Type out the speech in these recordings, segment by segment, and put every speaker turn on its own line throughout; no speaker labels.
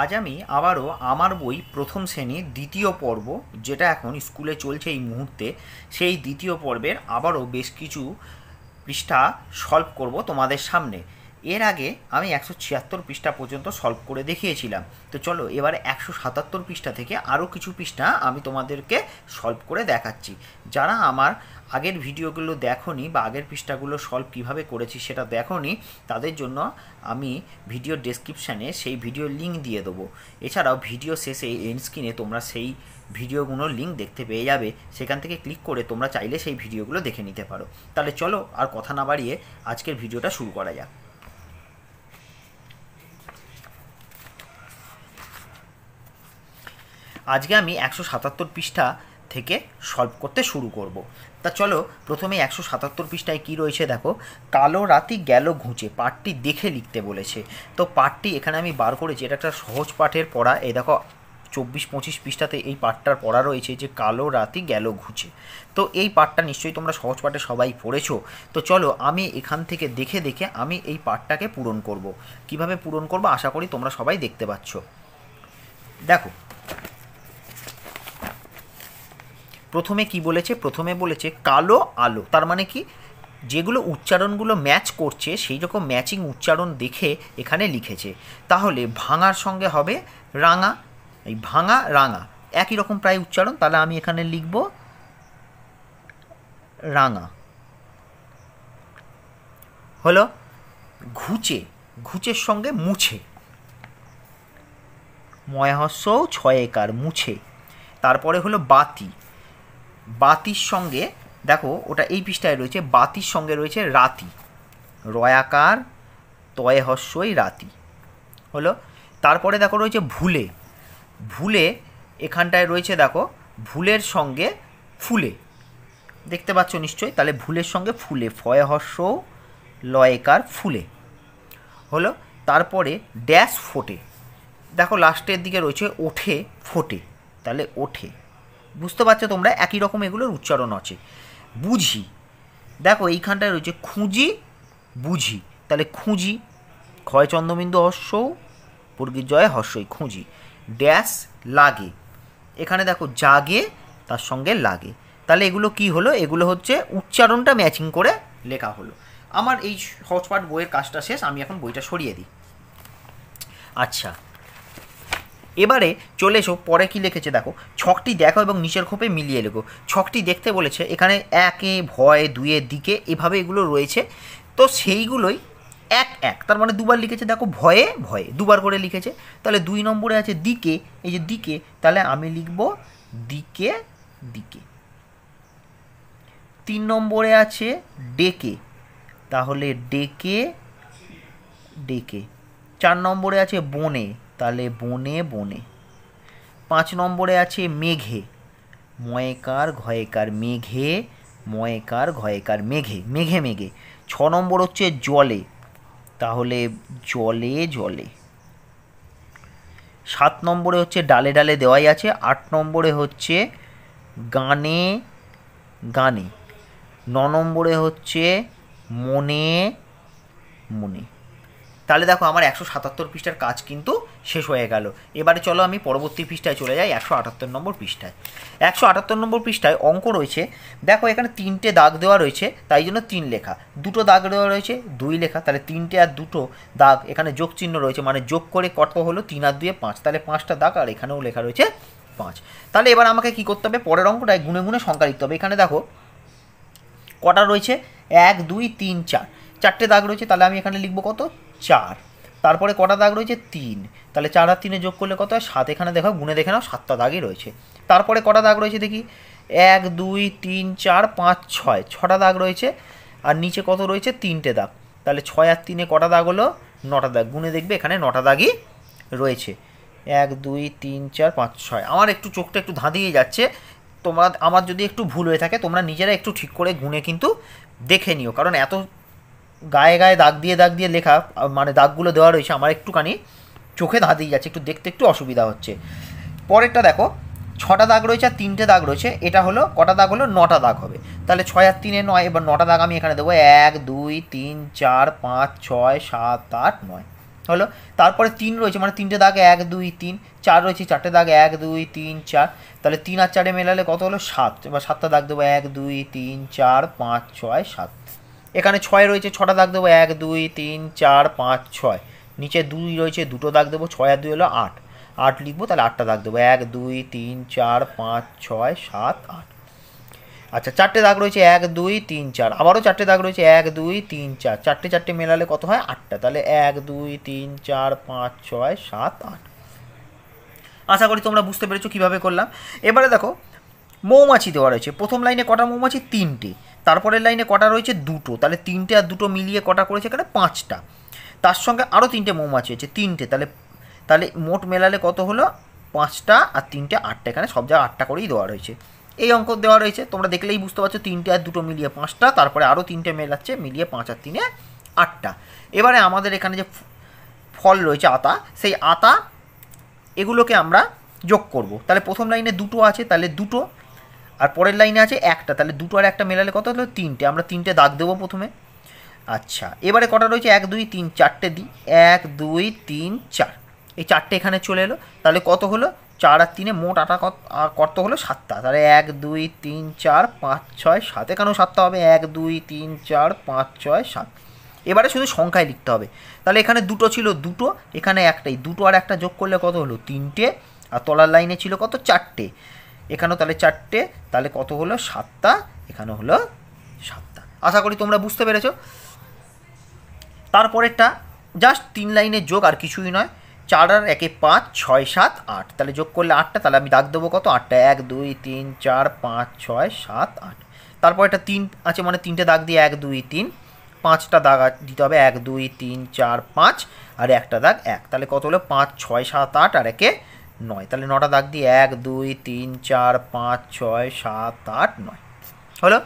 আজ আমি আবারও আমার বই প্রথম শ্রেণীর দ্বিতীয় পর্ব যেটা এখন স্কুলে চলছে এই মুহূর্তে সেই দ্বিতীয় পর্বের আবারও বেশ কিছু পৃষ্ঠা সলভ করব তোমাদের সামনে এর আগে আমি একশো ছিয়াত্তর পৃষ্ঠা পর্যন্ত সলভ করে দেখিয়েছিলাম তো চলো এবারে একশো সাতাত্তর পৃষ্ঠা থেকে আরও কিছু পৃষ্ঠা আমি তোমাদেরকে সলভ করে দেখাচ্ছি যারা আমার আগের ভিডিওগুলো দেখনি বা আগের পৃষ্ঠাগুলো সলভ কিভাবে করেছি সেটা দেখনি তাদের জন্য আমি ভিডিও ডেসক্রিপশানে সেই ভিডিও লিঙ্ক দিয়ে দেবো এছাড়াও ভিডিও শেষে এন্ড স্ক্রিনে তোমরা সেই ভিডিওগুলোর লিঙ্ক দেখতে পেয়ে যাবে সেখান থেকে ক্লিক করে তোমরা চাইলে সেই ভিডিওগুলো দেখে নিতে পারো তাহলে চলো আর কথা না বাড়িয়ে আজকের ভিডিওটা শুরু করা যাক আজকে আমি একশো সাতাত্তর পৃষ্ঠা থেকে সলভ করতে শুরু করব। তা চলো প্রথমে একশো সাতাত্তর পৃষ্ঠায় কী রয়েছে দেখো কালো রাতি গেল ঘুঁচে পাঠটি দেখে লিখতে বলেছে তো পাঠটি এখানে আমি বার করেছি এটা একটা সহজ পাঠের পড়া এই দেখো চব্বিশ পঁচিশ পৃষ্ঠাতে এই পাঠটার পড়া রয়েছে যে কালো রাতি গেল ঘুঁচে তো এই পাঠটা নিশ্চয়ই তোমরা সহজ পাঠে সবাই পড়েছো তো চলো আমি এখান থেকে দেখে দেখে আমি এই পাঠটাকে পূরণ করব। কিভাবে পূরণ করব আশা করি তোমরা সবাই দেখতে পাচ্ছ দেখো প্রথমে কি বলেছে প্রথমে বলেছে কালো আলো তার মানে কি যেগুলো উচ্চারণগুলো ম্যাচ করছে সেই রকম ম্যাচিং উচ্চারণ দেখে এখানে লিখেছে তাহলে ভাঙার সঙ্গে হবে রাঙা এই ভাঙা রাঙা একই রকম প্রায় উচ্চারণ তাহলে আমি এখানে লিখব রাঙা হলো ঘুচে ঘুচের সঙ্গে মুছে ময়হস্য ছয়েকার মুছে তারপরে হলো বাতি বাতির সঙ্গে দেখো ওটা এই পৃষ্ঠায় রয়েছে বাতির সঙ্গে রয়েছে রাতি রয়াকার তয়ে হস্যই রাতি হলো তারপরে দেখো রয়েছে ভুলে ভুলে এখানটায় রয়েছে দেখো ভুলের সঙ্গে ফুলে দেখতে পাচ্ছ নিশ্চয়ই তাহলে ভুলের সঙ্গে ফুলে ফয় হস্য লয়কার ফুলে হলো তারপরে ড্যাশ ফোটে দেখো লাস্টের দিকে রয়েছে ওঠে ফোটে তাহলে ওঠে বুঝতে পারছো তোমরা একই রকম এগুলোর উচ্চারণ আছে বুঝি দেখো এইখানটায় রয়েছে খুঁজি বুঝি তাহলে খুঁজি ক্ষয় চন্দ্রবিন্দু হর্ষ বর্গীর জয় হর্ষই খুঁজি ড্যাশ লাগে এখানে দেখো জাগে তার সঙ্গে লাগে তাহলে এগুলো কি হলো এগুলো হচ্ছে উচ্চারণটা ম্যাচিং করে লেখা হলো আমার এই সহজপাঠ বইয়ের কাজটা শেষ আমি এখন বইটা সরিয়ে দিই আচ্ছা এবারে চলে এসো পরে কি লিখেছে দেখো ছকটি দেখো এবং নিচের খোপে মিলিয়ে লেখো ছকটি দেখতে বলেছে এখানে একে ভয়ে দুয়ে দিকে এভাবে এগুলো রয়েছে তো সেইগুলোই এক এক তার মানে দুবার লিখেছে দেখো ভয়ে ভয়ে দুবার করে লিখেছে তাহলে দুই নম্বরে আছে দিকে এই যে দিকে তাহলে আমি লিখব দিকে দিকে তিন নম্বরে আছে ডেকে তাহলে ডেকে ডেকে চার নম্বরে আছে বনে তাহলে বনে বনে পাঁচ নম্বরে আছে মেঘে ময়েকার ঘয়েকার মেঘে ময়েকার ঘয়েকার মেঘে মেঘে মেঘে ছ নম্বর হচ্ছে জলে তাহলে জলে জলে সাত নম্বরে হচ্ছে ডালে ডালে দেওয়াই আছে আট নম্বরে হচ্ছে গানে গানে ন নম্বরে হচ্ছে মনে মনে তাহলে দেখো আমার একশো সাতাত্তর পৃষ্ঠার কাজ কিন্তু শেষ হয়ে গেল এবারে চলো আমি পরবর্তী পৃষ্ঠায় চলে যাই একশো আটাত্তর নম্বর পৃষ্ঠায় একশো আটাত্তর নম্বর পৃষ্ঠায় অঙ্ক রয়েছে দেখো এখানে তিনটে দাগ দেওয়া রয়েছে তাই জন্য তিন লেখা দুটো দাগ দেওয়া রয়েছে দুই লেখা তাহলে তিনটে আর দুটো দাগ এখানে যোগ চিহ্ন রয়েছে মানে যোগ করে কত হলো তিন আর দুয়ে পাঁচ তাহলে পাঁচটা দাগ আর এখানেও লেখা রয়েছে পাঁচ তাহলে এবার আমাকে কি করতে হবে পরের অঙ্কটায় গুনে গুনে সংখ্যা লিখতে হবে এখানে দেখো কটা রয়েছে এক দুই তিন চার চারটে দাগ রয়েছে তাহলে আমি এখানে লিখবো কত চার তারপরে কটা দাগ রয়েছে তিন তাহলে চার আর তিনে যোগ করলে কত হয় সাত এখানে দেখো গুণে দেখে নাও সাতটা দাগই রয়েছে তারপরে কটা দাগ রয়েছে দেখি এক দুই তিন চার পাঁচ ছয় ছটা দাগ রয়েছে আর নিচে কত রয়েছে তিনটে দাগ তাহলে ছয় আর তিনে কটা দাগ হলো নটা দাগ গুনে দেখবে এখানে নটা দাগই রয়েছে এক দুই তিন চার পাঁচ ছয় আমার একটু চোখটা একটু ধাঁধিয়ে যাচ্ছে তোমরা আমার যদি একটু ভুল হয়ে থাকে তোমরা নিজেরা একটু ঠিক করে গুনে কিন্তু দেখে নিও কারণ এত গায়ে গায়ে দাগ দিয়ে দাগ দিয়ে লেখা মানে দাগগুলো দেওয়া রয়েছে আমার একটুখানি চোখে ধাঁধিয়ে যাচ্ছে একটু দেখতে একটু অসুবিধা হচ্ছে পরেরটা দেখো ছটা দাগ রয়েছে আর তিনটে দাগ রয়েছে এটা হলো কটা দাগ হলো নটা দাগ হবে তাহলে ছয় আর তিনে নয় এবার নটা দাগ আমি এখানে দেবো এক দুই তিন চার পাঁচ ছয় সাত আট নয় হলো তারপরে তিন রয়েছে মানে তিনটে দাগ এক দুই তিন চার রয়েছে চারটে দাগ এক দুই তিন চার তাহলে তিন আর চারে মেলালে কত হলো সাত এবার সাতটা দাগ দেবো এক দুই তিন চার পাঁচ ছয় সাত এখানে ছয় রয়েছে ছটা দাগ দেবো এক দুই তিন চার পাঁচ ছয় নিচে দুই রয়েছে দুটো দাগ দেবো ছয় আর দুই হলো আট আট লিখবো তাহলে আটটা দাগ দেবো এক দুই তিন চার পাঁচ ছয় সাত আট আচ্ছা চারটে দাগ রয়েছে এক দুই তিন চার আবারও চারটে দাগ রয়েছে এক দুই তিন চার চারটে চারটে মেলালে কত হয় আটটা তাহলে এক দুই তিন চার পাঁচ ছয় সাত আট আশা করি তোমরা বুঝতে পেরেছো কীভাবে করলাম এবারে দেখো মৌমাছি দেওয়া রয়েছে প্রথম লাইনে কটা মৌমাছি তিনটে তারপরের লাইনে কটা রয়েছে দুটো তাহলে তিনটে আর দুটো মিলিয়ে কটা করেছে এখানে পাঁচটা তার সঙ্গে আরও তিনটে মৌমাছি হয়েছে তিনটে তাহলে তাহলে মোট মেলালে কত হলো পাঁচটা আর তিনটে আটটা এখানে সব জায়গায় আটটা করেই দেওয়া রয়েছে এই অঙ্ক দেওয়া রয়েছে তোমরা দেখলেই বুঝতে পারছো তিনটে আর দুটো মিলিয়ে পাঁচটা তারপরে আরও তিনটে মেলাচ্ছে মিলিয়ে পাঁচ আর তিনে আটটা এবারে আমাদের এখানে যে ফল রয়েছে আতা সেই আতা এগুলোকে আমরা যোগ করব তাহলে প্রথম লাইনে দুটো আছে তাহলে দুটো আর পরের লাইনে আছে একটা তাহলে দুটো আর একটা মেলালে কত হলো তিনটে আমরা তিনটে দাগ দেবো প্রথমে আচ্ছা এবারে কটা রয়েছে এক দুই তিন চারটে দিই এক দুই তিন চার এই চারটে এখানে চলে এলো তাহলে কত হলো চার আর তিনে মোট আটা কত হলো সাতটা তাহলে এক দুই তিন চার পাঁচ ছয় সাত এখানেও সাতটা হবে এক দুই তিন চার পাঁচ ছয় সাত এবারে শুধু সংখ্যায় লিখতে হবে তাহলে এখানে দুটো ছিল দুটো এখানে একটাই দুটো আর একটা যোগ করলে কত হলো তিনটে আর তলার লাইনে ছিল কত চারটে এখানেও তাহলে চারটে তাহলে কত হলো সাতটা এখানে হলো সাতটা আশা করি তোমরা বুঝতে পেরেছ তারপরেরটা জাস্ট তিন লাইনের যোগ আর কিছুই নয় চার আর একে পাঁচ ছয় সাত আট তাহলে যোগ করলে আটটা তাহলে আমি দাগ দেবো কত আটটা এক দুই তিন চার পাঁচ ছয় সাত আট তারপর একটা তিন আছে মানে তিনটে দাগ দিয়ে এক দুই তিন পাঁচটা দাগ দিতে হবে এক দুই তিন চার পাঁচ আর একটা দাগ এক তাহলে কত হলো পাঁচ ছয় সাত আট আর একে নয় তাহলে নটা দাগ দিয়ে এক দুই তিন চার পাঁচ ছয় সাত আট নয় হলো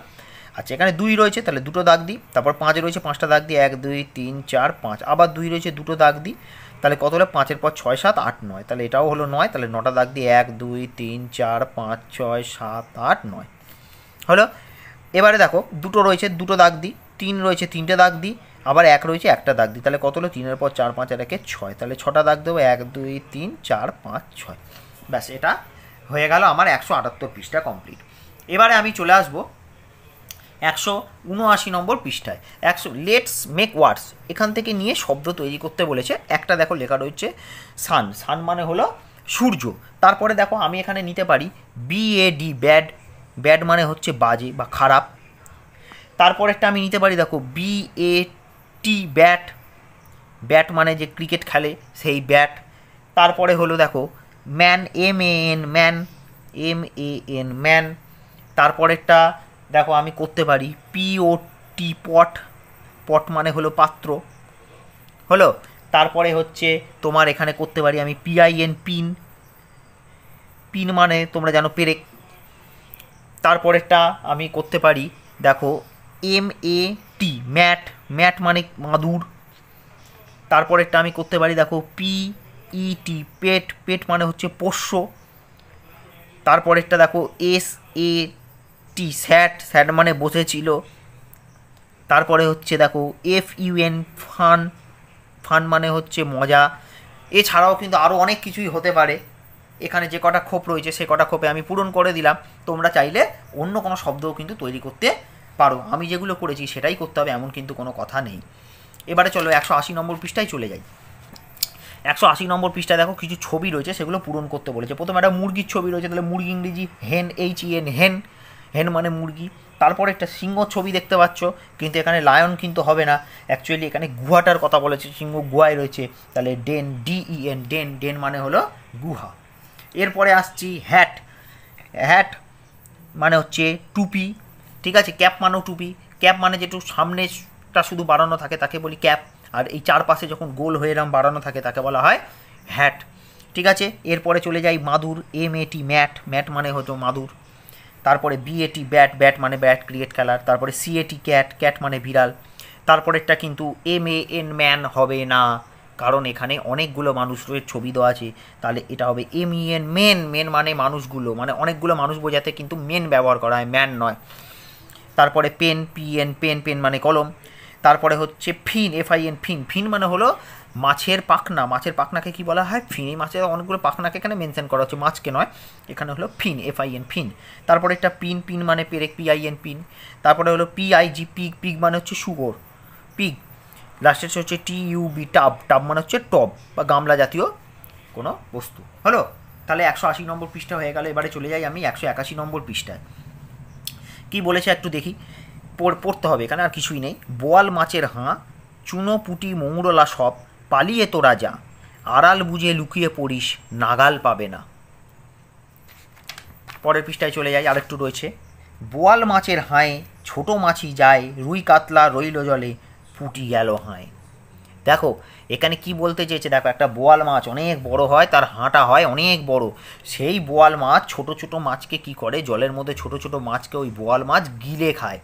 আচ্ছা এখানে দুই রয়েছে তাহলে দুটো দাগ দিই তারপর পাঁচ রয়েছে পাঁচটা দাগ দিই এক দুই তিন চার পাঁচ আবার দুই রয়েছে দুটো দাগ দিই তাহলে কত হলো পাঁচের পর ছয় সাত আট নয় তাহলে এটাও হলো নয় তাহলে নটা দাগ দিই এক দুই তিন চার পাঁচ ছয় সাত আট নয় হলো এবারে দেখো দুটো রয়েছে দুটো দাগ দিই তিন রয়েছে তিনটে দাগ দিই আবার এক রয়েছে একটা দাগ দিই তাহলে কত হলো তিনের পর চার পাঁচ আর একে ছয় তাহলে ছটা দাগ দেবো এক দুই তিন চার পাঁচ ছয় ব্যাস এটা হয়ে গেল আমার একশো আটাত্তর পৃষ্ঠা কমপ্লিট এবারে আমি চলে আসবো একশো উনআশি নম্বর পৃষ্ঠায় একশো লেটস মেক ওয়ার্ডস এখান থেকে নিয়ে শব্দ তৈরি করতে বলেছে একটা দেখো লেখা রয়েছে সান সান মানে হলো সূর্য তারপরে দেখো আমি এখানে নিতে পারি বিএডি ব্যাড ব্যাড মানে হচ্ছে বাজে বা খারাপ তারপরেরটা আমি নিতে পারি দেখো বিএ টি ব্যাট ব্যাট মানে যে ক্রিকেট খেলে সেই ব্যাট তারপরে হলো দেখো man M A N man M A N man তারপরেরটা দেখো আমি করতে পারি পিও টি পট পট মানে হলো পাত্র হলো তারপরে হচ্ছে তোমার এখানে করতে পারি আমি পিআইএন পিন পিন মানে তোমরা জানো পেরেক তারপরেরটা আমি করতে পারি দেখো M A T mat mat মানে মাদুর তারপরেরটা আমি করতে পারি দেখো পি ইটি e পেট পেট মানে হচ্ছে পোষ্য তারপরেরটা দেখো এস এ টি স্যাট স্যাট মানে বসেছিল তারপরে হচ্ছে দেখো এফ ইউএন ফান ফান মানে হচ্ছে মজা এছাড়াও কিন্তু আরও অনেক কিছুই হতে পারে এখানে যে কটা খোপ রয়েছে সে কটা খোপে আমি পূরণ করে দিলাম তোমরা চাইলে অন্য কোনো শব্দও কিন্তু তৈরি করতে পারো আমি যেগুলো করেছি সেটাই করতে হবে এমন কিন্তু কোনো কথা নেই এবারে চলো একশো আশি নম্বর পৃষ্ঠায় চলে যাই একশো আশি নম্বর পৃষ্ঠায় দেখো কিছু ছবি রয়েছে সেগুলো পূরণ করতে বলেছে প্রথমে একটা মুরগির ছবি রয়েছে তাহলে মুরগি ইংরেজি হেন এইচ ইএন e হেন হেন মানে মুরগি তারপর একটা সিংহ ছবি দেখতে পাচ্ছ কিন্তু এখানে লায়ন কিন্তু হবে না অ্যাকচুয়ালি এখানে গুহাটার কথা বলেছে সিংহ গুহায় রয়েছে তাহলে ডেন ডিইএন e ডেন ডেন মানে হলো গুহা এরপরে আসছি হ্যাট হ্যাট মানে হচ্ছে টুপি ঠিক আছে ক্যাপ মানেও টুপি ক্যাপ মানে যেটু সামনেটা শুধু বাড়ানো থাকে তাকে বলি ক্যাপ আর এই চারপাশে যখন গোল হয়ে এরম বাড়ানো থাকে তাকে বলা হয় হ্যাট ঠিক আছে এরপরে চলে যাই মাদুর M A T mat mat মানে হতো মাদুর তারপরে বি টি ব্যাট ব্যাট মানে ব্যাট ক্রিকেট খেলার তারপরে সি এটি ক্যাট ক্যাট মানে বিড়াল তারপরেরটা কিন্তু এম এ এন ম্যান হবে না কারণ এখানে অনেকগুলো মানুষের ছবি দেওয়া আছে তাহলে এটা হবে এম ইএন মেন মেন মানে মানুষগুলো মানে অনেকগুলো মানুষ বোঝাতে কিন্তু মেন ব্যবহার করা হয় ম্যান নয় তারপরে পেন পিএন পেন পেন মানে কলম তারপরে হচ্ছে ফিন এফআইএন ফিন ফিন মানে হলো মাছের পাখনা মাছের পাখনাকে কি বলা হয় ফিন এই মাছের অনেকগুলো পাখনাকে এখানে মেনশন করা হচ্ছে মাছকে নয় এখানে হলো ফিন এফআইএন ফিন তারপরে একটা পিন পিন মানে পেরেক পিআইএন পিন তারপরে হলো পিআইজি পিগ পিগ মানে হচ্ছে শুগর পিগ লাস্টের হচ্ছে টি ইউবি টাব টাব মানে হচ্ছে টব বা গামলা জাতীয় কোনো বস্তু হলো তাহলে একশো আশি নম্বর পৃষ্ঠা হয়ে গেল এবারে চলে যাই আমি একশো একাশি নম্বর পৃষ্ঠায় কি বলেছে একটু দেখি পড়তে হবে এখানে আর কিছুই নেই বোয়াল মাছের হাঁ চুনো পুটি মৌরলা সব পালিয়ে তোরা যা আড়াল বুঝে লুকিয়ে পড়িস নাগাল পাবে না পরের পৃষ্ঠায় চলে যাই আরেকটু রয়েছে বোয়াল মাছের হাঁয়ে ছোট মাছি যায় রুই কাতলা রইল জলে পুটি গেল হাঁয়ে দেখো এখানে কি বলতে চেয়েছে দেখো একটা বোয়াল মাছ অনেক বড় হয় তার হাঁটা হয় অনেক বড় সেই বোয়াল মাছ ছোট ছোট মাছকে কি করে জলের মধ্যে ছোট ছোট মাছকে ওই বোয়াল মাছ গিলে খায়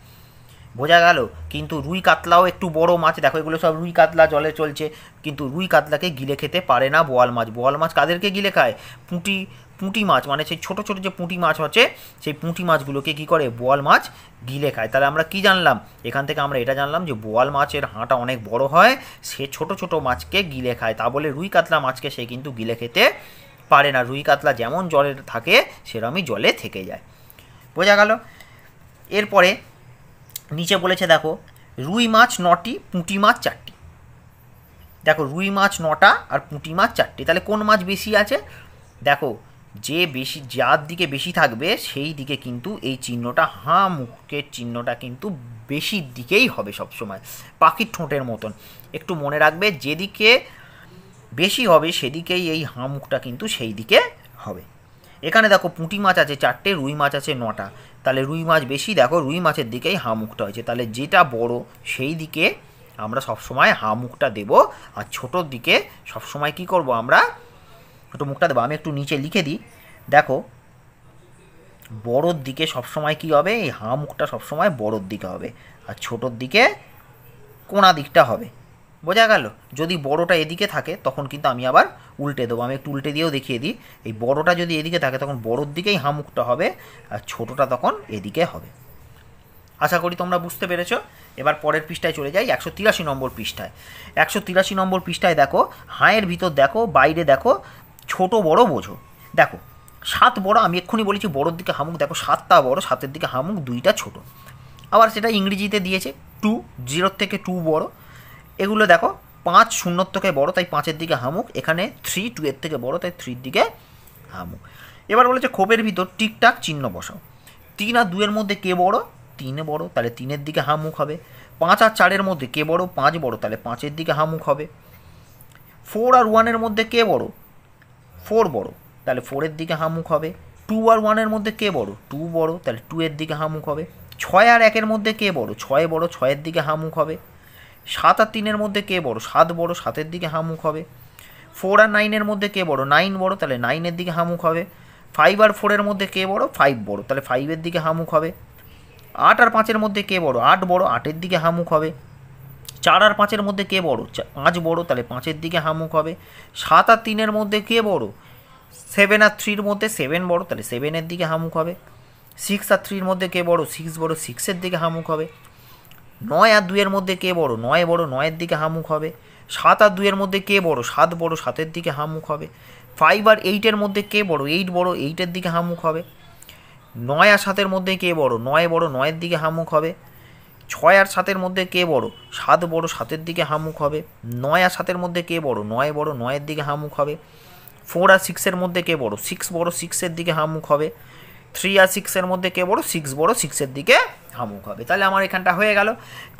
বোঝা গেল কিন্তু রুই কাতলাও একটু বড় মাছ দেখো এগুলো সব রুই কাতলা জলে চলছে কিন্তু রুই কাতলাকে গিলে খেতে পারে না বোয়াল মাছ বোয়াল মাছ কাদেরকে গিলে খায় পুঁটি পুঁটি মাছ মানে সেই ছোট ছোট যে পুঁটি মাছ হচ্ছে সেই পুঁটি মাছগুলোকে কি করে বোয়াল মাছ গিলে খায় তাহলে আমরা কি জানলাম এখান থেকে আমরা এটা জানলাম যে বোয়াল মাছের হাঁটা অনেক বড় হয় সে ছোট ছোট মাছকে গিলে খায় তা বলে রুই কাতলা মাছকে সে কিন্তু গিলে খেতে পারে না রুই কাতলা যেমন জলে থাকে সেরমই জলে থেকে যায় বোঝা গেল এরপরে নিচে বলেছে দেখো রুই মাছ নটি পুঁটি মাছ চারটি দেখো রুই মাছ নটা আর পুঁটি মাছ চারটি তাহলে কোন মাছ বেশি আছে দেখো যে বেশি যার দিকে বেশি থাকবে সেই দিকে কিন্তু এই চিহ্নটা হা মুখের চিহ্নটা কিন্তু বেশির দিকেই হবে সবসময় পাখির ঠোঁটের মতন একটু মনে রাখবে যেদিকে বেশি হবে সেদিকেই এই হাঁ মুখটা কিন্তু সেই দিকে হবে এখানে দেখো পুঁটি মাছ আছে চারটে রুই মাছ আছে নটা তাহলে রুই মাছ বেশি দেখো রুই মাছের দিকেই হাঁ মুখটা হয়েছে তাহলে যেটা বড় সেই দিকে আমরা সবসময় হাঁ মুখটা দেবো আর ছোটোর দিকে সবসময় কি করব আমরা একটু মুখটা দেবো আমি একটু নিচে লিখে দিই দেখো বড়োর দিকে সবসময় কি হবে এই হাঁ মুখটা সবসময় বড়োর দিকে হবে আর ছোটোর দিকে কোনা দিকটা হবে বোঝা গেল যদি বড়োটা এদিকে থাকে তখন কিন্তু আমি আবার উল্টে দেবো আমি একটু উল্টে দিয়েও দেখিয়ে দিই এই বড়টা যদি এদিকে থাকে তখন বড়োর দিকেই মুখটা হবে আর ছোটোটা তখন এদিকে হবে আশা করি তোমরা বুঝতে পেরেছ এবার পরের পৃষ্ঠায় চলে যাই একশো তিরাশি নম্বর পৃষ্ঠায় একশো তিরাশি নম্বর পৃষ্ঠায় দেখো হাঁয়ের ভিতর দেখো বাইরে দেখো ছোট বড় বোঝো দেখো সাত বড় আমি এক্ষুনি বলেছি বড়োর দিকে হামুক দেখো সাতটা বড় সাতের দিকে হামুক দুইটা ছোট আবার সেটা ইংরেজিতে দিয়েছে টু জিরোর থেকে টু বড় এগুলো দেখো পাঁচ শূন্যর থেকে বড় তাই পাঁচের দিকে হামুক এখানে থ্রি টু এর থেকে বড় তাই থ্রির দিকে হামুক এবার বলেছে খোপের ভিতর টিকটাক চিহ্ন বসাও তিন আর দুয়ের মধ্যে কে বড় তিনে বড় তাহলে তিনের দিকে হামুক হবে পাঁচ আর চারের মধ্যে কে বড় পাঁচ বড় তাহলে পাঁচের দিকে হামুক হবে ফোর আর ওয়ানের মধ্যে কে বড় ফোর বড় তাহলে ফোরের দিকে হামুখ হবে টু আর ওয়ানের মধ্যে কে বড় টু বড় তাহলে টু এর দিকে হামুক হবে ছয় আর একের মধ্যে কে বড় ছয় বড় ছয়ের দিকে হামুখ হবে সাত আর তিনের মধ্যে কে বড় সাত বড় সাতের দিকে হামুক হবে ফোর আর নাইনের মধ্যে কে বড় নাইন বড় তাহলে নাইনের দিকে হামুক হবে ফাইভ আর ফোরের মধ্যে কে বড় ফাইভ বড় তাহলে ফাইভের দিকে হামুখ হবে আট আর পাঁচের মধ্যে কে বড় আট বড় আটের দিকে হামুক হবে চার আর পাঁচের মধ্যে কে বড় পাঁচ বড় তাহলে পাঁচের দিকে হামুক হবে সাত আর তিনের মধ্যে কে বড় সেভেন আর থ্রির মধ্যে সেভেন বড় তাহলে সেভেনের দিকে হামুক হবে সিক্স আর থ্রির মধ্যে কে বড় সিক্স বড় সিক্সের দিকে হামুক হবে নয় আর দুইয়ের মধ্যে কে বড় নয় বড় নয়ের দিকে হামুক হবে সাত আর দুইয়ের মধ্যে কে বড় সাত বড় সাতের দিকে হামুক হবে ফাইভ আর এইটের মধ্যে কে বড় এইট বড় এইটের দিকে হামুক হবে নয় আর সাতের মধ্যে কে বড় নয় বড় নয়ের দিকে হামুক হবে ছয় আর সাতের মধ্যে কে বড় সাত বড় সাতের দিকে হামুক হবে নয় আর সাতের মধ্যে কে বড় নয় বড় নয়ের দিকে হামুক হবে ফোর আর সিক্সের মধ্যে কে বড় সিক্স বড় সিক্সের দিকে হামুক হবে থ্রি আর সিক্সের মধ্যে কে বড় সিক্স বড় সিক্সের দিকে হামুক হবে তাহলে আমার এখানটা হয়ে গেল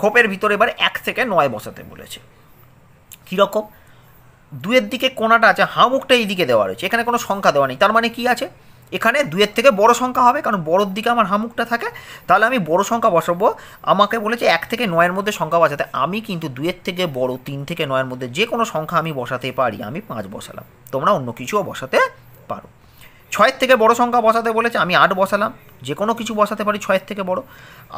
খোপের ভিতরে এবার এক থেকে নয় বসাতে বলেছে কীরকম দুয়ের দিকে কোনাটা আছে হামুকটা এই দিকে দেওয়া রয়েছে এখানে কোনো সংখ্যা দেওয়া নেই তার মানে কি আছে এখানে দুয়ের থেকে বড় সংখ্যা হবে কারণ বড়োর দিকে আমার হামুকটা থাকে তাহলে আমি বড় সংখ্যা বসাবো আমাকে বলেছে এক থেকে নয়ের মধ্যে সংখ্যা বসাতে আমি কিন্তু দুয়ের থেকে বড় তিন থেকে নয়ের মধ্যে যে কোনো সংখ্যা আমি বসাতে পারি আমি পাঁচ বসালাম তোমরা অন্য কিছুও বসাতে পারো ছয়ের থেকে বড় সংখ্যা বসাতে বলেছে আমি আট বসালাম যে কোনো কিছু বসাতে পারি ছয়ের থেকে বড়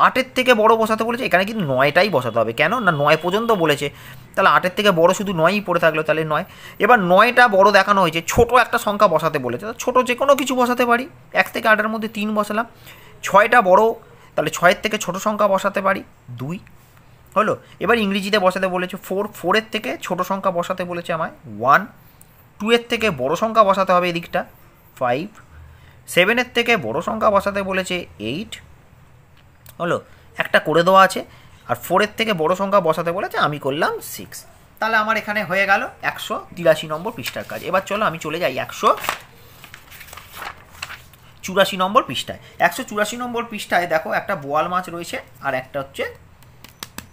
আটের থেকে বড় বসাতে বলেছে এখানে কিন্তু নয়টাই বসাতে হবে কেন না নয় পর্যন্ত বলেছে তাহলে আটের থেকে বড় শুধু নয়ই পড়ে থাকলো তাহলে নয় এবার নয়টা বড় দেখানো হয়েছে ছোট একটা সংখ্যা বসাতে বলেছে ছোট যে কোনো কিছু বসাতে পারি এক থেকে আটের মধ্যে তিন বসালাম ছয়টা বড় তাহলে ছয়ের থেকে ছোট সংখ্যা বসাতে পারি দুই হলো এবার ইংরেজিতে বসাতে বলেছে ফোর ফোরের থেকে ছোট সংখ্যা বসাতে বলেছে আমায় ওয়ান টুয়ের থেকে বড় সংখ্যা বসাতে হবে এদিকটা ফাইভ সেভেনের থেকে বড় সংখ্যা বসাতে বলেছে এইট হলো একটা করে দেওয়া আছে আর ফোরের থেকে বড় সংখ্যা বসাতে বলেছে আমি করলাম সিক্স তাহলে আমার এখানে হয়ে গেল একশো তিরাশি নম্বর পৃষ্ঠার কাজ এবার চলো আমি চলে যাই একশো চুরাশি নম্বর পৃষ্ঠায় একশো চুরাশি নম্বর পৃষ্ঠায় দেখো একটা বোয়াল মাছ রয়েছে আর একটা হচ্ছে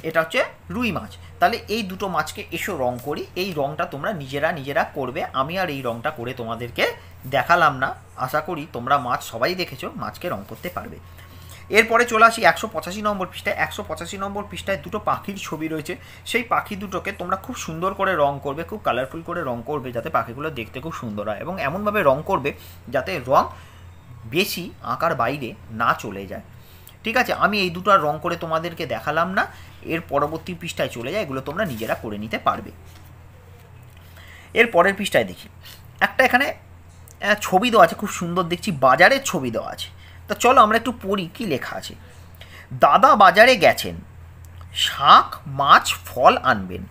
এটা হচ্ছে রুই মাছ তাহলে এই দুটো মাছকে এসো রং করি এই রংটা তোমরা নিজেরা নিজেরা করবে আমি আর এই রংটা করে তোমাদেরকে দেখালাম না আশা করি তোমরা মাছ সবাই দেখেছো মাছকে রং করতে পারবে এরপরে চলে আসি একশো পঁচাশি নম্বর পৃষ্ঠায় একশো পঁচাশি নম্বর পৃষ্ঠায় দুটো পাখির ছবি রয়েছে সেই পাখি দুটোকে তোমরা খুব সুন্দর করে রং করবে খুব কালারফুল করে রং করবে যাতে পাখিগুলো দেখতে খুব সুন্দর হয় এবং এমনভাবে রং করবে যাতে রং বেশি আঁকার বাইরে না চলে যায় ঠিক আছে আমি এই দুটো রং করে তোমাদেরকে দেখালাম না এর পরবর্তী পৃষ্ঠায় চলে যায় এগুলো তোমরা নিজেরা করে নিতে পারবে এর পরের পৃষ্ঠায় দেখি একটা এখানে হ্যাঁ, ছবি দেওয়া আছে খুব সুন্দর দেখছি বাজারের ছবি দেওয়া আছে তা চলো আমরা একটু পড়ি কী লেখা আছে দাদা বাজারে গেছেন শাক মাছ ফল আনবেন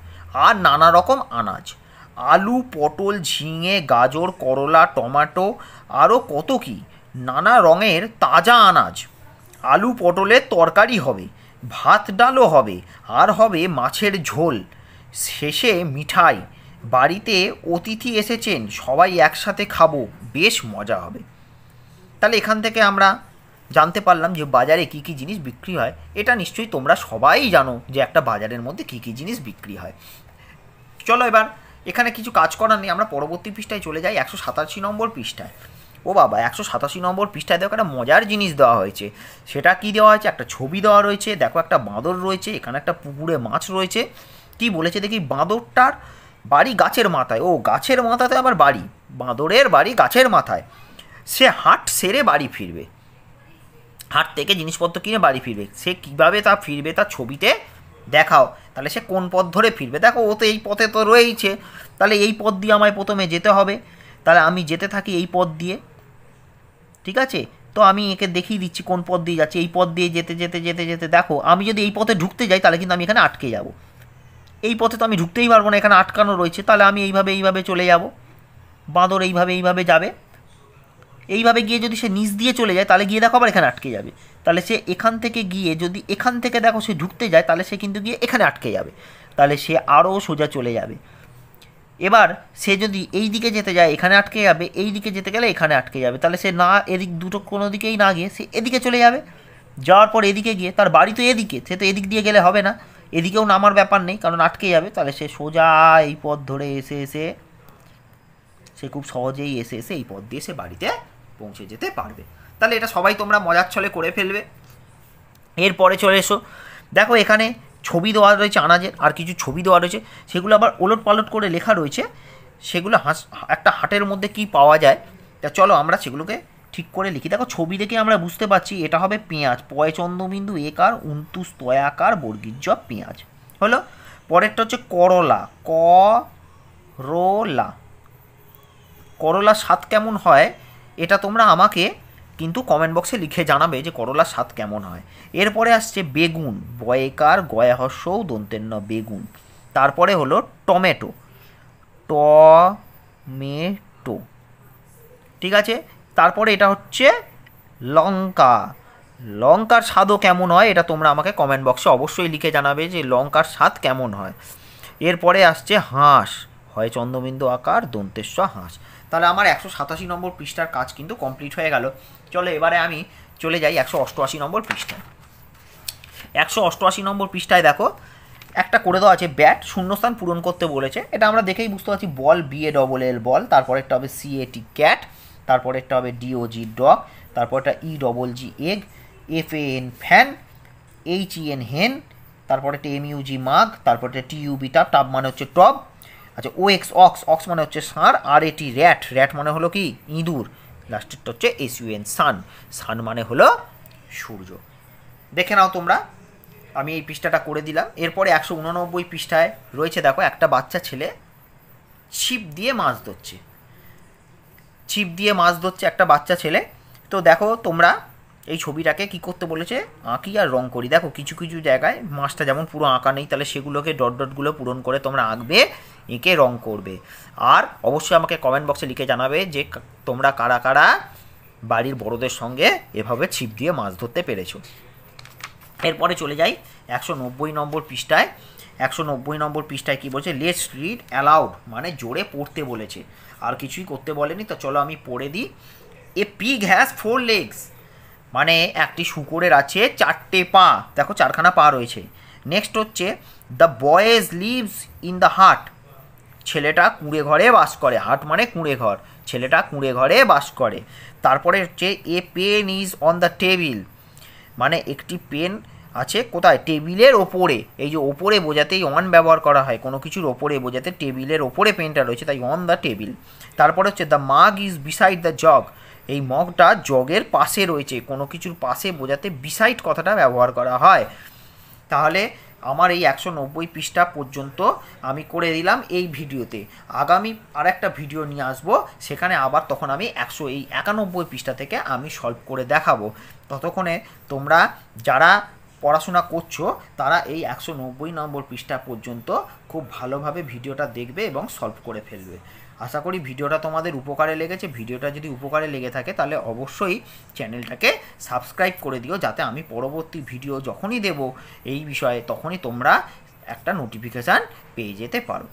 আর নানা রকম আনাজ আলু পটল ঝিঙে গাজর করলা টমাটো আরও কত কি নানা রঙের তাজা আনাজ আলু পটলের তরকারি হবে ভাত ডালও হবে আর হবে মাছের ঝোল শেষে মিঠাই বাড়িতে অতিথি এসেছেন সবাই একসাথে খাবো বেশ মজা হবে তাহলে এখান থেকে আমরা জানতে পারলাম যে বাজারে কী কী জিনিস বিক্রি হয় এটা নিশ্চয়ই তোমরা সবাই জানো যে একটা বাজারের মধ্যে কী কী জিনিস বিক্রি হয় চলো এবার এখানে কিছু কাজ করার নেই আমরা পরবর্তী পৃষ্ঠায় চলে যাই একশো সাতাশি নম্বর পৃষ্ঠায় ও বাবা একশো সাতাশি নম্বর পৃষ্ঠায় দেখো একটা মজার জিনিস দেওয়া হয়েছে সেটা কি দেওয়া হয়েছে একটা ছবি দেওয়া রয়েছে দেখো একটা বাঁদর রয়েছে এখানে একটা পুকুরে মাছ রয়েছে কি বলেছে দেখি বাঁদরটার বাড়ি গাছের মাথায় ও গাছের মাথাতে আবার বাড়ি বাঁদরের বাড়ি গাছের মাথায় সে হাট সেরে বাড়ি ফিরবে হাট থেকে জিনিসপত্র কিনে বাড়ি ফিরবে সে কীভাবে তা ফিরবে তার ছবিতে দেখাও তাহলে সে কোন পথ ধরে ফিরবে দেখো ও তো এই পথে তো রয়েইছে তাহলে এই পথ দিয়ে আমায় প্রথমে যেতে হবে তাহলে আমি যেতে থাকি এই পথ দিয়ে ঠিক আছে তো আমি একে দেখিয়ে দিচ্ছি কোন পথ দিয়ে যাচ্ছি এই পথ দিয়ে যেতে যেতে যেতে যেতে দেখো আমি যদি এই পথে ঢুকতে যাই তাহলে কিন্তু আমি এখানে আটকে যাবো এই পথে তো আমি ঢুকতেই পারবো না এখানে আটকানো রয়েছে তাহলে আমি এইভাবে এইভাবে চলে যাব বাঁদর এইভাবে এইভাবে যাবে এইভাবে গিয়ে যদি সে নিচ দিয়ে চলে যায় তাহলে গিয়ে দেখো আবার এখানে আটকে যাবে তাহলে সে এখান থেকে গিয়ে যদি এখান থেকে দেখো সে ঢুকতে যায় তাহলে সে কিন্তু গিয়ে এখানে আটকে যাবে তাহলে সে আরও সোজা চলে যাবে এবার সে যদি এই দিকে যেতে যায় এখানে আটকে যাবে এই দিকে যেতে গেলে এখানে আটকে যাবে তাহলে সে না এদিক দুটো কোনো দিকেই না গিয়ে সে এদিকে চলে যাবে যাওয়ার পর এদিকে গিয়ে তার বাড়ি তো এদিকে সে তো এদিক দিয়ে গেলে হবে না এদিকেও নামার ব্যাপার নেই কারণ আটকে যাবে তাহলে সে সোজা এই পথ ধরে এসে এসে সে খুব সহজেই এসে এসে এই পথ দিয়ে সে বাড়িতে পৌঁছে যেতে পারবে তাহলে এটা সবাই তোমরা মজার ছলে করে ফেলবে এরপরে চলে এসো দেখো এখানে ছবি দেওয়া রয়েছে আনাজের আর কিছু ছবি দেওয়া রয়েছে সেগুলো আবার ওলট পালট করে লেখা রয়েছে সেগুলো হাঁস একটা হাটের মধ্যে কি পাওয়া যায় তা চলো আমরা সেগুলোকে ঠিক করে লিখি দেখো ছবি দেখে আমরা বুঝতে পারছি এটা হবে পেঁয়াজ পয় চন্দ্রবিন্দু একার উন্তুস তয়াকার বর্গীর্য পেঁয়াজ হলো পরেরটা হচ্ছে করলা ক করলা করলার স্বাদ কেমন হয় এটা তোমরা আমাকে কিন্তু কমেন্ট বক্সে লিখে জানাবে যে করলার স্বাদ কেমন হয় এরপরে আসছে বেগুন বয়েকার গয়াহস্য দন্তেন্ন বেগুন তারপরে হলো টমেটো টমেটো ঠিক আছে তারপরে এটা হচ্ছে লঙ্কা লঙ্কার স্বাদও কেমন হয় এটা তোমরা আমাকে কমেন্ট বক্সে অবশ্যই লিখে জানাবে যে লঙ্কার স্বাদ কেমন হয় এরপরে আসছে হাঁস হয় চন্দ্রবিন্দু আকার দন্তেশ্ব হাঁস তাহলে আমার একশো সাতাশি নম্বর পৃষ্ঠার কাজ কিন্তু কমপ্লিট হয়ে গেল চলো এবারে আমি চলে যাই একশো অষ্টআশি নম্বর পৃষ্ঠায় একশো অষ্টআশি নম্বর পৃষ্ঠায় দেখো একটা করে দেওয়া আছে ব্যাট শূন্যস্থান পূরণ করতে বলেছে এটা আমরা দেখেই বুঝতে পারছি বল বিএ ডবল এল বল তারপরে একটা হবে সিএটি ক্যাট তারপরে একটা হবে ডিওজি ডগ তারপরটা E double G egg F A N fan H E N hen তারপরে একটা এম ইউজি মাগ তারপরে একটা ইউ টাপ টাব মানে হচ্ছে টব আচ্ছা ও এক্স অক্স অক্স মানে হচ্ছে সার আর এটি র্যাট র্যাট মানে হলো কি ইঁদুর লাস্টেরটা হচ্ছে এস ইউএন সান সান মানে হলো সূর্য দেখে নাও তোমরা আমি এই পৃষ্ঠাটা করে দিলাম এরপরে একশো উননব্বই পৃষ্ঠায় রয়েছে দেখো একটা বাচ্চা ছেলে ছিপ দিয়ে মাছ ধরছে ছিপ দিয়ে মাছ ধরছে একটা বাচ্চা ছেলে তো দেখো তোমরা এই ছবিটাকে কি করতে বলেছে আঁকি আর রং করি দেখো কিছু কিছু জায়গায় মাছটা যেমন পুরো আঁকা নেই তাহলে সেগুলোকে ডট ডটগুলো পূরণ করে তোমরা আঁকবে এঁকে রং করবে আর অবশ্যই আমাকে কমেন্ট বক্সে লিখে জানাবে যে তোমরা কারা কারা বাড়ির বড়দের সঙ্গে এভাবে ছিপ দিয়ে মাছ ধরতে পেরেছো এরপরে চলে যাই একশো নব্বই নম্বর পৃষ্ঠায় একশো নব্বই নম্বর পৃষ্ঠায় কী বলছে লেটস রিড অ্যালাউড মানে জোরে পড়তে বলেছে আর কিছুই করতে বলেনি তো চলো আমি পড়ে দিই a pig has four legs মানে একটি শুকরের আছে চারটে পা দেখো চারখানা পা রয়েছে নেক্সট হচ্ছে the boys lives in the hut ছেলেটা কুঁড়ে ঘরে বাস করে হাট মানে কুঁড়ে ঘর ছেলেটা কুঁড়ে ঘরে বাস করে তারপরে হচ্ছে a pen is on the table মানে একটি পেন আছে কোথায় টেবিলের ওপরে এই যে ওপরে বোঝাতে এই অন ব্যবহার করা হয় কোনো কিছুর ওপরে বোঝাতে টেবিলের ওপরে পেনটা রয়েছে তাই অন দ্য টেবিল তারপরে হচ্ছে দ্য মাগ ইজ বিসাইড দ্য জগ এই মগটা জগের পাশে রয়েছে কোনো কিছুর পাশে বোঝাতে বিসাইড কথাটা ব্যবহার করা হয় তাহলে আমার এই একশো নব্বই পৃষ্ঠা পর্যন্ত আমি করে দিলাম এই ভিডিওতে আগামী আর একটা ভিডিও নিয়ে আসব সেখানে আবার তখন আমি একশো এই একানব্বই পৃষ্ঠা থেকে আমি সলভ করে দেখাবো ততক্ষণে তোমরা যারা পড়াশোনা করছো তারা এই একশো নম্বর পৃষ্ঠা পর্যন্ত খুব ভালোভাবে ভিডিওটা দেখবে এবং সলভ করে ফেলবে আশা করি ভিডিওটা তোমাদের উপকারে লেগেছে ভিডিওটা যদি উপকারে লেগে থাকে তাহলে অবশ্যই চ্যানেলটাকে সাবস্ক্রাইব করে দিও যাতে আমি পরবর্তী ভিডিও যখনই দেব এই বিষয়ে তখনই তোমরা একটা নোটিফিকেশান পেয়ে যেতে পারো